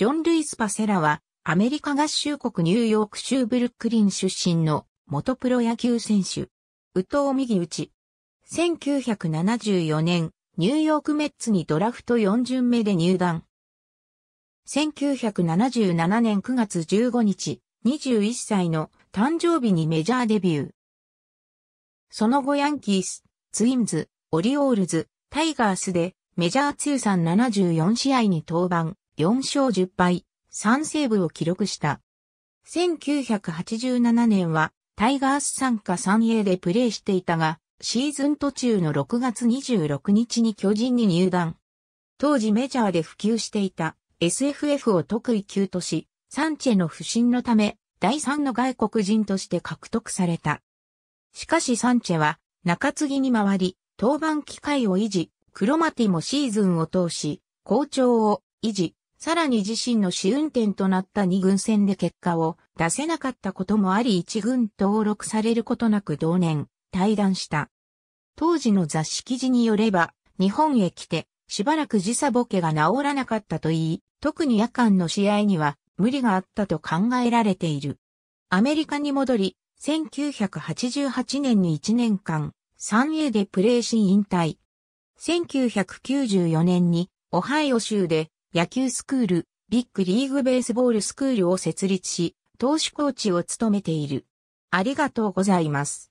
ジョン・ルイス・パセラは、アメリカ合衆国ニューヨーク州ブルックリン出身の元プロ野球選手。宇藤右打ち。1974年、ニューヨークメッツにドラフト4巡目で入団。1977年9月15日、21歳の誕生日にメジャーデビュー。その後ヤンキース、ツインズ、オリオールズ、タイガースでメジャー通算74試合に登板。4勝10敗、3セーブを記録した。1987年はタイガース参加 3A でプレーしていたが、シーズン途中の6月26日に巨人に入団。当時メジャーで普及していた SFF を得意級とし、サンチェの不振のため、第3の外国人として獲得された。しかしサンチェは中継ぎに回り、登板機会を維持、クロマティもシーズンを通し、好調を維持、さらに自身の試運転となった2軍戦で結果を出せなかったこともあり1軍登録されることなく同年、退団した。当時の雑誌記事によれば、日本へ来て、しばらく時差ボケが治らなかったといい、特に夜間の試合には無理があったと考えられている。アメリカに戻り、1988年に1年間、3A でプレーし引退。1994年に、オハイオ州で野球スクール、ビッグリーグベースボールスクールを設立し、投手コーチを務めている。ありがとうございます。